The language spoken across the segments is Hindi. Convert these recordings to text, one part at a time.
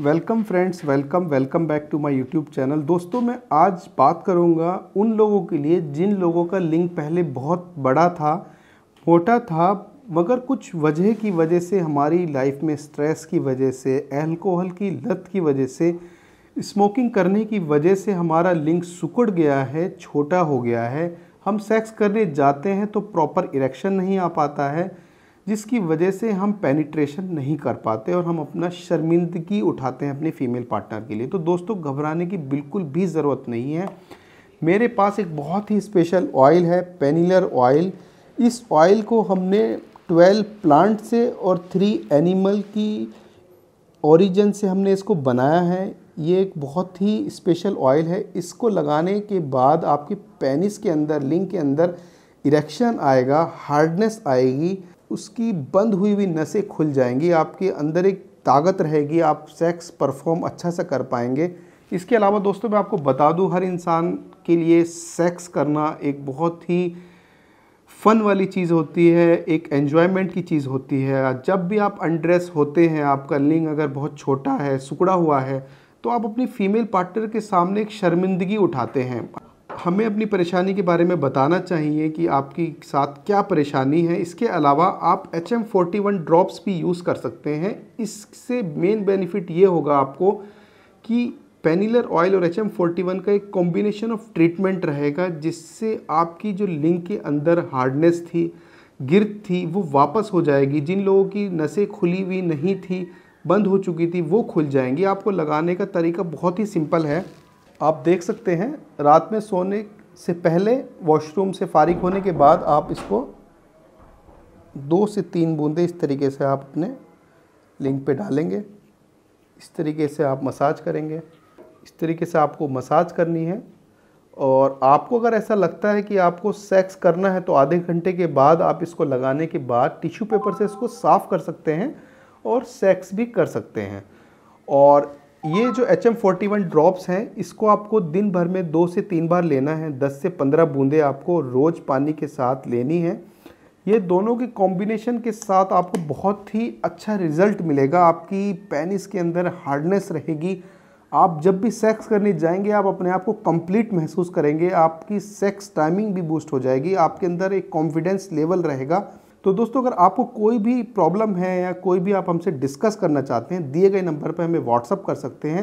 welcome friends welcome welcome back to my YouTube channel दोस्तों मैं आज बात करूंगा उन लोगों के लिए जिन लोगों का लिंक पहले बहुत बड़ा था मोटा था मगर कुछ वजह की वजह से हमारी लाइफ में स्ट्रेस की वजह से एल्कोहल की लत की वजह से स्मोकिंग करने की वजह से हमारा लिंक सुकड़ गया है छोटा हो गया है हम सेक्स करने जाते हैं तो प्रॉपर इरेक्शन नहीं आ पाता है जिसकी वजह से हम पेनिट्रेशन नहीं कर पाते और हम अपना शर्मिंदगी उठाते हैं अपने फीमेल पार्टनर के लिए तो दोस्तों घबराने की बिल्कुल भी ज़रूरत नहीं है मेरे पास एक बहुत ही स्पेशल ऑयल है पेनिलर ऑयल इस ऑयल को हमने 12 प्लांट से और थ्री एनिमल की ओरिजिन से हमने इसको बनाया है ये एक बहुत ही स्पेशल ऑयल है इसको लगाने के बाद आपके पेनिस के अंदर लिंग के अंदर इरेक्शन आएगा हार्डनेस आएगी उसकी बंद हुई हुई नसें खुल जाएंगी आपके अंदर एक ताकत रहेगी आप सेक्स परफॉर्म अच्छा सा कर पाएंगे इसके अलावा दोस्तों मैं आपको बता दूं हर इंसान के लिए सेक्स करना एक बहुत ही फ़न वाली चीज़ होती है एक एन्जॉयमेंट की चीज़ होती है जब भी आप अनड्रेस होते हैं आपका लिंग अगर बहुत छोटा है सुकड़ा हुआ है तो आप अपनी फ़ीमेल पार्टनर के सामने एक शर्मिंदगी उठाते हैं हमें अपनी परेशानी के बारे में बताना चाहिए कि आपकी साथ क्या परेशानी है इसके अलावा आप H M forty one drops भी यूज़ कर सकते हैं इससे मेन बेनिफिट ये होगा आपको कि पेनिलर ऑयल और एच एम फोर्टी वन का एक कॉम्बिनेशन ऑफ ट्रीटमेंट रहेगा जिससे आपकी जो लिंग के अंदर हार्डनेस थी गिर थी वो वापस हो जाएगी जिन लोगों की नसें खुली हुई नहीं थी बंद हो चुकी थी वो खुल जाएंगी आपको लगाने का तरीका बहुत ही सिंपल है आप देख सकते हैं रात में सोने से पहले वॉशरूम से फारिग होने के बाद आप इसको दो से तीन बूंदे इस तरीके से आप अपने लिंग पे डालेंगे इस तरीके से आप मसाज करेंगे इस तरीके से आपको मसाज करनी है और आपको अगर ऐसा लगता है कि आपको सेक्स करना है तो आधे घंटे के बाद आप इसको लगाने के बाद टिश्यू पेपर से इसको साफ़ कर सकते हैं और सेक्स भी कर सकते हैं और ये जो H M forty one drops हैं इसको आपको दिन भर में दो से तीन बार लेना है दस से पंद्रह बूंदे आपको रोज़ पानी के साथ लेनी है ये दोनों के कॉम्बिनेशन के साथ आपको बहुत ही अच्छा रिजल्ट मिलेगा आपकी पेनिस के अंदर हार्डनेस रहेगी आप जब भी सेक्स करने जाएंगे आप अपने आप को कंप्लीट महसूस करेंगे आपकी सेक्स टाइमिंग भी बूस्ट हो जाएगी आपके अंदर एक कॉन्फिडेंस लेवल रहेगा तो दोस्तों अगर आपको कोई भी प्रॉब्लम है या कोई भी आप हमसे डिस्कस करना चाहते हैं दिए गए नंबर पर हमें व्हाट्सअप कर सकते हैं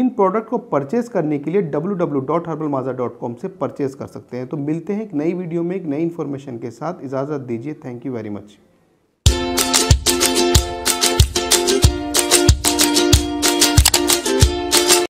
इन प्रोडक्ट को परचेज़ करने के लिए www.herbalmaza.com से परचेज़ कर सकते हैं तो मिलते हैं एक नई वीडियो में एक नई इन्फॉर्मेशन के साथ इजाज़त दीजिए थैंक यू वेरी मच